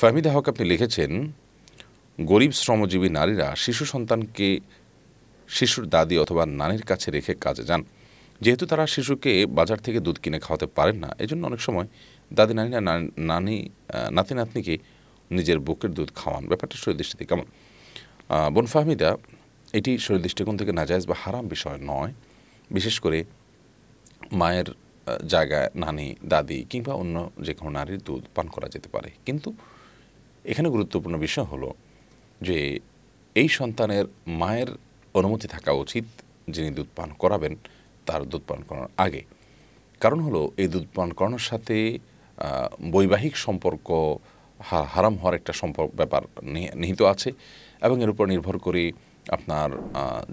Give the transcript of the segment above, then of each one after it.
ফাহমিদা হক আপনি লিখেছেন গরিব শ্রমজীবী নারীরা শিশু সন্তানকে শিশুর দাদি অথবা নানির কাছে রেখে কাজে যান যেহেতু তারা শিশুকে বাজার থেকে দুধ কিনে খাওয়াতে পারেন না এজন্য অনেক সময় দাদি নানিরা নানি নাতি নাতনিকে নিজের বুকের দুধ খাওয়ান ব্যাপারটা শরীর দৃষ্টিতে কেমন বোন ফাহমিদা এটি শরীর দৃষ্টিকোণ থেকে নাজায়জ বা হারাম বিষয় নয় বিশেষ করে মায়ের জায়গায় নানি দাদি কিংবা অন্য যে কোনো নারীর দুধ পান করা যেতে পারে কিন্তু এখানে গুরুত্বপূর্ণ বিষয় হলো যে এই সন্তানের মায়ের অনুমতি থাকা উচিত যিনি দুধ পান করাবেন তার দুধ পান করানোর আগে কারণ হলো এই দুধ পান করানোর সাথে বৈবাহিক সম্পর্ক হারাম হওয়ার একটা সম্পর্ক ব্যাপার নিহিত আছে এবং এর উপর নির্ভর করে আপনার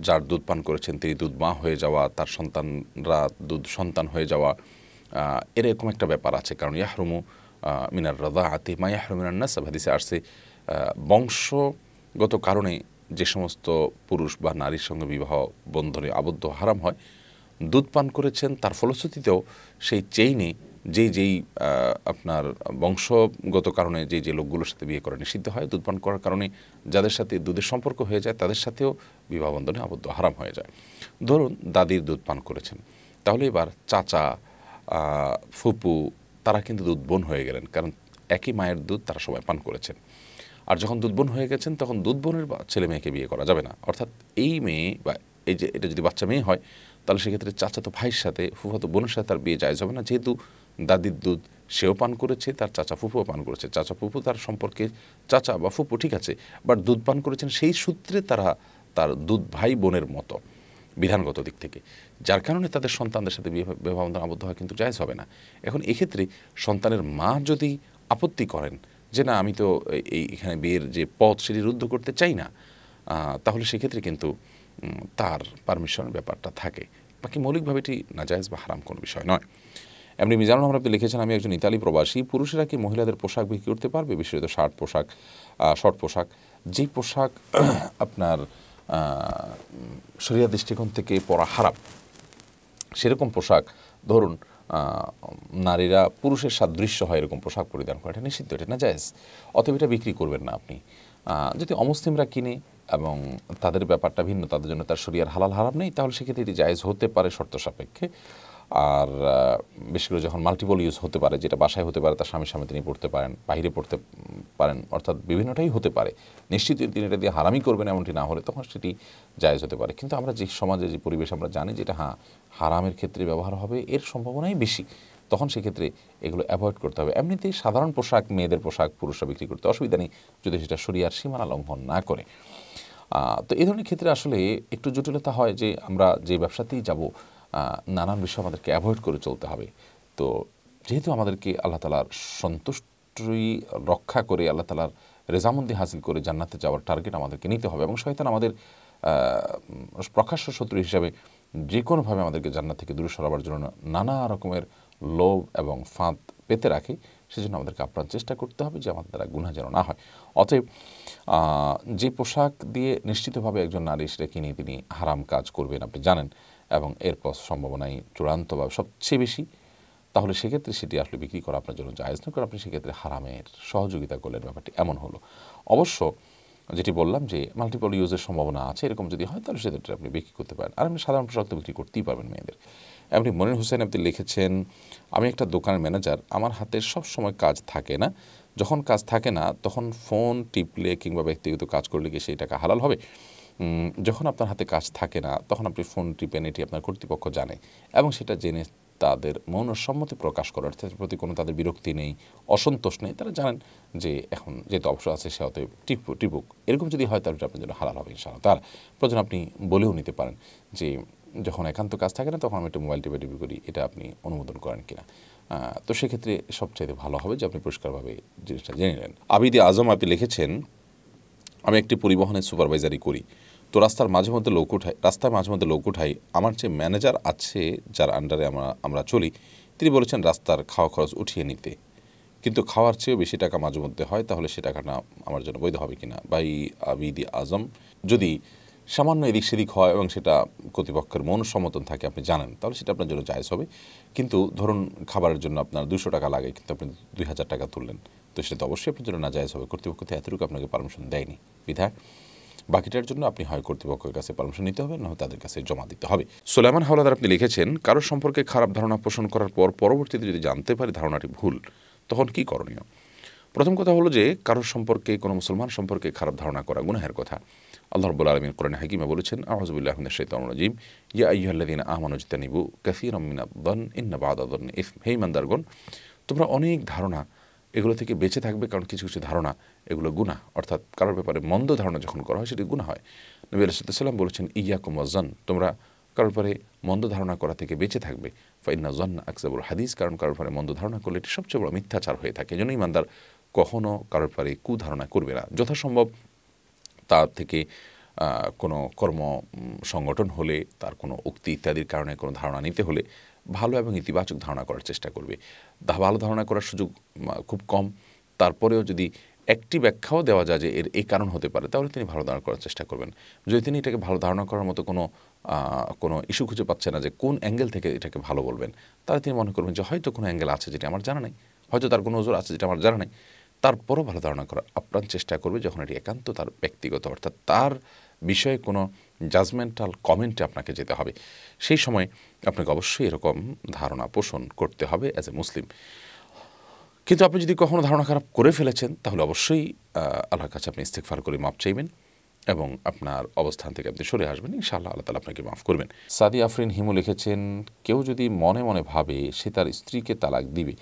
যার দুধ পান করেছেন তিনি দুধ মা হয়ে যাওয়া তার সন্তানরা দুধ সন্তান হয়ে যাওয়া এরকম একটা ব্যাপার আছে কারণ ইয়াহরুমু মিনার রদা আতি মাই হারমিনার নাসাব হাদিসে আসছে বংশগত কারণে যে সমস্ত পুরুষ বা নারীর সঙ্গে বিবাহ বন্ধনে আবদ্ধ হারাম হয় দুধ পান করেছেন তার ফলশ্রুতিতেও সেই চেইনে যেই যেই আপনার বংশগত কারণে যে যে লোকগুলোর সাথে বিয়ে করা নিষিদ্ধ হয় দুধ পান করার কারণে যাদের সাথে দুধের সম্পর্ক হয়ে যায় তাদের সাথেও বিবাহবন্ধনে আবদ্ধ হারাম হয়ে যায় ধরুন দাদির দুধ পান করেছেন তাহলে এবার চাচা ফুপু তারা কিন্তু দুধবোন হয়ে গেলেন কারণ একই মায়ের দুধ তারা সবাই পান করেছেন আর যখন দুধবোন হয়ে গেছেন তখন দুধবোনের ছেলে মেয়েকে বিয়ে করা যাবে না অর্থাৎ এই মেয়ে বা এই যে এটা যদি বাচ্চা মেয়ে হয় তাহলে সেক্ষেত্রে চাচাতো ভাইয়ের সাথে ফুফাতো বোনের সাথে তার বিয়ে যায় যাবে না যেহেতু দাদির দুধ সেও পান করেছে তার চাচা ফুফুও পান করেছে চাচা ফুফু তার সম্পর্কে চাচা বা ফুফু ঠিক আছে বাট দুধ পান করেছেন সেই সূত্রে তারা তার দুধ ভাই বোনের মতো বিধানগত দিক থেকে যার কারণে তাদের সন্তানদের সাথে বিবাহবন্ধন আবদ্ধ হওয়া কিন্তু জায়জ হবে না এখন এক্ষেত্রে সন্তানের মা যদি আপত্তি করেন যে না আমি তো এই এখানে বিয়ের যে পথ সেটি রুদ্ধ করতে চাই না তাহলে সেক্ষেত্রে কিন্তু তার পারমিশন ব্যাপারটা থাকে বাকি মৌলিকভাবে এটি নাজায়জ বা হারাম কোনো বিষয় নয় এমনি মিজানুর রহমান আপনি লিখেছেন আমি একজন ইতালি প্রবাসী পুরুষেরা কি মহিলাদের পোশাক বিক্রি করতে পারবে বিশেষত শার্ট পোশাক শর্ট পোশাক যেই পোশাক আপনার শরিয়া দৃষ্টিকোণ থেকে পরা হারাপ সেরকম পোশাক ধরুন নারীরা পুরুষের সাদৃশ্য হয় এরকম পোশাক পরিধান করা এটা নিষিদ্ধ এটা না জায়েজ অতএব এটা বিক্রি করবেন না আপনি যদি অমুসলিমরা কিনে এবং তাদের ব্যাপারটা ভিন্ন তাদের জন্য তার শরিয়ার হালাল হারাপ নেই তাহলে সেক্ষেত্রে এটি জায়েজ হতে পারে শর্ত সাপেক্ষে আর বেশি করে যখন মাল্টিপল ইউজ হতে পারে যেটা বাসায় হতে পারে তার স্বামীর সামনে তিনি পড়তে পারেন বাহিরে পড়তে পারেন অর্থাৎ বিভিন্নটাই হতে পারে নিশ্চিত তিনি এটা দিয়ে হারামি করবেন এমনটি না হলে তখন সেটি জায়জ হতে পারে কিন্তু আমরা যে সমাজে যে পরিবেশ আমরা জানি যেটা হ্যাঁ হারামের ক্ষেত্রে ব্যবহার হবে এর সম্ভাবনাই বেশি তখন সেক্ষেত্রে এগুলো অ্যাভয়েড করতে হবে এমনিতেই সাধারণ পোশাক মেয়েদের পোশাক পুরুষরা বিক্রি করতে অসুবিধা নেই যদি সেটা সরিয়ার সীমানা লঙ্ঘন না করে তো এই ধরনের ক্ষেত্রে আসলে একটু জটিলতা হয় যে আমরা যে ব্যবসাতেই যাব নানান বিষয় আমাদেরকে অ্যাভয়েড করে চলতে হবে তো যেহেতু আমাদেরকে আল্লাহ তালার সন্তুষ্টই রক্ষা করে আল্লাহ তালার রেজামন্দি হাসিল করে জান্নাতে যাওয়ার টার্গেট আমাদেরকে নিতে হবে এবং শয়তান আমাদের প্রকাশ্য শত্রু হিসাবে যে কোনোভাবে আমাদেরকে জান্নাত থেকে দূরে সরাবার জন্য নানা রকমের লোভ এবং ফাঁদ পেতে রাখে সেজন্য আমাদেরকে আপ্রাণ চেষ্টা করতে হবে যে আমাদের দ্বারা গুণা যেন না হয় অতএব যে পোশাক দিয়ে নিশ্চিতভাবে একজন নারী সেটা কিনে তিনি হারাম কাজ করবেন আপনি জানেন এবং এর সম্ভাবনাই চূড়ান্ত বা সবচেয়ে বেশি তাহলে সেক্ষেত্রে সেটি আসলে বিক্রি করা আপনার জন্য জায়জ না করে আপনি সেক্ষেত্রে হারামের সহযোগিতা করলেন ব্যাপারটি এমন হলো অবশ্য যেটি বললাম যে মাল্টিপল ইউজের সম্ভাবনা আছে এরকম যদি হয় তাহলে সেক্ষেত্রে আপনি বিক্রি করতে পারেন আর আপনি সাধারণ পোশাক তো বিক্রি করতেই পারবেন মেয়েদের এমনি মনির হোসেন আপনি লিখেছেন আমি একটা দোকানের ম্যানেজার আমার হাতে সব সময় কাজ থাকে না যখন কাজ থাকে না তখন ফোন টিপলে কিংবা ব্যক্তিগত কাজ করলে কি সেই টাকা হালাল হবে যখন আপনার হাতে কাজ থাকে না তখন আপনি ফোন টিপেন এটি আপনার কর্তৃপক্ষ জানে এবং সেটা জেনে তাদের মৌন সম্মতি প্রকাশ করে অর্থাৎ প্রতি কোনো তাদের বিরক্তি নেই অসন্তোষ নেই তারা জানেন যে এখন যেহেতু অবসর আছে সে অত টিপু টিপুক এরকম যদি হয় তাহলে আপনার জন্য হালাল হবে ইনশাআল্লাহ তার প্রয়োজন আপনি বলেও নিতে পারেন যে যখন একান্ত কাজ থাকে না তখন আমি একটা মোবাইল টিপে টিপি করি এটা আপনি অনুমোদন করেন কিনা তো সেক্ষেত্রে সবচাইতে ভালো হবে যে আপনি পরিষ্কারভাবে জিনিসটা জেনে নেন আবিদি আজম আপনি লিখেছেন আমি একটি পরিবহনের সুপারভাইজারি করি তো রাস্তার মাঝে মধ্যে লোক উঠাই রাস্তায় মাঝে মধ্যে লোক উঠাই আমার যে ম্যানেজার আছে যার আন্ডারে আমরা আমরা চলি তিনি বলেছেন রাস্তার খাওয়া খরচ উঠিয়ে নিতে কিন্তু খাওয়ার চেয়েও বেশি টাকা মাঝে মধ্যে হয় তাহলে সে টাকাটা আমার জন্য বৈধ হবে কিনা বাই আবিদি আজম যদি সামান্য এদিক সেদিক হয় এবং সেটা কর্তৃপক্ষের মন সমর্থন থাকে আপনি জানেন তাহলে সেটা আপনার জন্য জায়জ হবে কিন্তু ধরুন খাবারের জন্য আপনার দুশো টাকা লাগে কিন্তু আপনি দুই হাজার টাকা তুললেন তো সেটা তো অবশ্যই আপনার জন্য না জায়জ হবে কর্তৃপক্ষ তো এতটুকু আপনাকে পারমিশন দেয়নি বিধায় বাকিটার জন্য আপনি হয় কর্তৃপক্ষের কাছে পারমিশন নিতে হবে না তাদের কাছে জমা দিতে হবে সোলেমান হাওলাদার আপনি লিখেছেন কারো সম্পর্কে খারাপ ধারণা পোষণ করার পর পরবর্তীতে যদি জানতে পারি ধারণাটি ভুল তখন কি করণীয় প্রথম কথা হলো যে কারোর সম্পর্কে কোনো মুসলমান সম্পর্কে খারাপ ধারণা করা গুনাহের কথা আল্লাহ রব্বুল আলমিন কোরআন হাকিমা বলেছেন আহজবুল্লাহ আহমদ শৈতান রাজিম ইয়া আইহাল্লাদিন আমানুজতা নিবু কাসির আমিন আব্দান ইন্না বাদ আদন ইফ হেই মান্দারগন তোমরা অনেক ধারণা এগুলো থেকে বেঁচে থাকবে কারণ কিছু কিছু ধারণা এগুলো গুণা অর্থাৎ কারোর ব্যাপারে মন্দ ধারণা যখন করা হয় সেটি গুণা হয় নবী আলাইসাল্লাম বলেছেন ইয়া কুমাজান তোমরা কারোর পরে মন্দ ধারণা করা থেকে বেঁচে থাকবে ফাইনা জন আকসাবুল হাদিস কারণ কারোর পরে মন্দ ধারণা করলে এটি সবচেয়ে বড় মিথ্যাচার হয়ে থাকে এজন্য ইমানদার কখনও কারোর পরে কু ধারণা করবে না যথাসম্ভব তার থেকে কোনো কর্ম সংগঠন হলে তার কোনো উক্তি ইত্যাদির কারণে কোনো ধারণা নিতে হলে ভালো এবং ইতিবাচক ধারণা করার চেষ্টা করবে ভালো ধারণা করার সুযোগ খুব কম তারপরেও যদি একটি ব্যাখ্যাও দেওয়া যায় যে এর এই কারণ হতে পারে তাহলে তিনি ভালো ধারণা করার চেষ্টা করবেন যদি তিনি এটাকে ভালো ধারণা করার মতো কোনো কোনো ইস্যু খুঁজে পাচ্ছে না যে কোন অ্যাঙ্গেল থেকে এটাকে ভালো বলবেন তাহলে তিনি মনে করবেন যে হয়তো কোনো অ্যাঙ্গেল আছে যেটা আমার জানা নেই হয়তো তার কোনো ওজোর আছে যেটা আমার জানা নেই তারপরও ভালো ধারণা করার আপ্রাণ চেষ্টা করবে যখন এটি একান্ত তার ব্যক্তিগত অর্থাৎ তার বিষয়ে কোনো জাজমেন্টাল কমেন্টে আপনাকে যেতে হবে সেই সময় আপনাকে অবশ্যই এরকম ধারণা পোষণ করতে হবে অ্যাজ এ মুসলিম কিন্তু আপনি যদি কখনও ধারণা খারাপ করে ফেলেছেন তাহলে অবশ্যই আল্লাহর কাছে আপনি ইস্তেকফার করে মাপ চাইবেন এবং আপনার অবস্থান থেকে আপনি সরে আসবেন ইনশাআল্লাহ আল্লাহ তালা আপনাকে মাফ করবেন সাদি আফরিন হিমু লিখেছেন কেউ যদি মনে মনে ভাবে সে তার স্ত্রীকে তালাক দিবে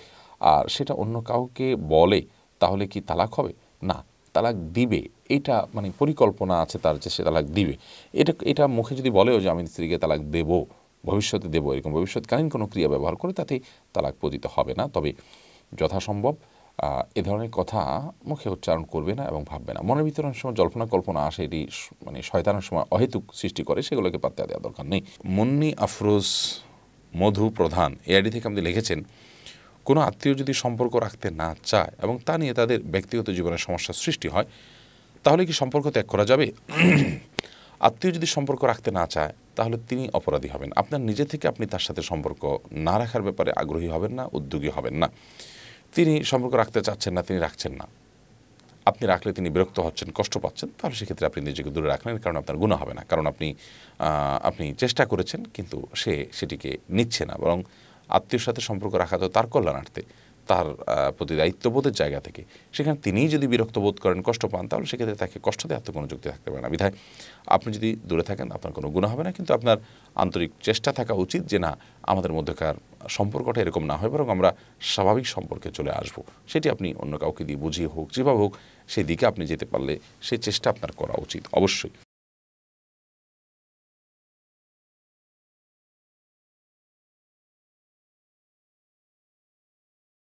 আর সেটা অন্য কাউকে বলে তাহলে কি তালাক হবে না তালাক দিবে এটা মানে পরিকল্পনা আছে তার যে সে তালাক দিবে এটা এটা মুখে যদি বলেও যে আমি স্ত্রীকে তালাক দেব ভবিষ্যতে দেবো এরকম ভবিষ্যৎকালীন কোনো ক্রিয়া ব্যবহার করে তাতে তালাক পতিত হবে না তবে যথাসম্ভব এ ধরনের কথা মুখে উচ্চারণ করবে না এবং ভাববে না মনের ভিতরের সময় জল্পনা কল্পনা আসে এটি মানে শয়তানের সময় অহেতুক সৃষ্টি করে সেগুলোকে পাত্তা দেওয়া দরকার নেই মুন্নি আফরোজ মধু প্রধান এআইডি থেকে আপনি লিখেছেন কোনো আত্মীয় যদি সম্পর্ক রাখতে না চায় এবং তা নিয়ে তাদের ব্যক্তিগত জীবনে সমস্যার সৃষ্টি হয় তাহলে কি সম্পর্ক ত্যাগ করা যাবে আত্মীয় যদি সম্পর্ক রাখতে না চায় তাহলে তিনি অপরাধী হবেন আপনার নিজে থেকে আপনি তার সাথে সম্পর্ক না রাখার ব্যাপারে আগ্রহী হবেন না উদ্যোগী হবেন না তিনি সম্পর্ক রাখতে চাচ্ছেন না তিনি রাখছেন না আপনি রাখলে তিনি বিরক্ত হচ্ছেন কষ্ট পাচ্ছেন তাহলে সেক্ষেত্রে আপনি নিজেকে দূরে রাখলেন কারণ আপনার গুণা হবে না কারণ আপনি আপনি চেষ্টা করেছেন কিন্তু সে সেটিকে নিচ্ছে না বরং আত্মীয়র সাথে সম্পর্ক রাখা তো তার কল্যাণার্থে তার প্রতি দায়িত্ববোধের জায়গা থেকে সেখানে তিনিই যদি বিরক্ত বোধ করেন কষ্ট পান তাহলে সেক্ষেত্রে তাকে কষ্ট দিয়ে আত্মকোনো যুক্তি থাকতে পারে না বিধায় আপনি যদি দূরে থাকেন আপনার কোনো গুণ হবে না কিন্তু আপনার আন্তরিক চেষ্টা থাকা উচিত যে না আমাদের মধ্যেকার সম্পর্কটা এরকম না হয় বরং আমরা স্বাভাবিক সম্পর্কে চলে আসব সেটি আপনি অন্য কাউকে দিয়ে বুঝিয়ে হোক যেভাবে হোক সেই দিকে আপনি যেতে পারলে সেই চেষ্টা আপনার করা উচিত অবশ্যই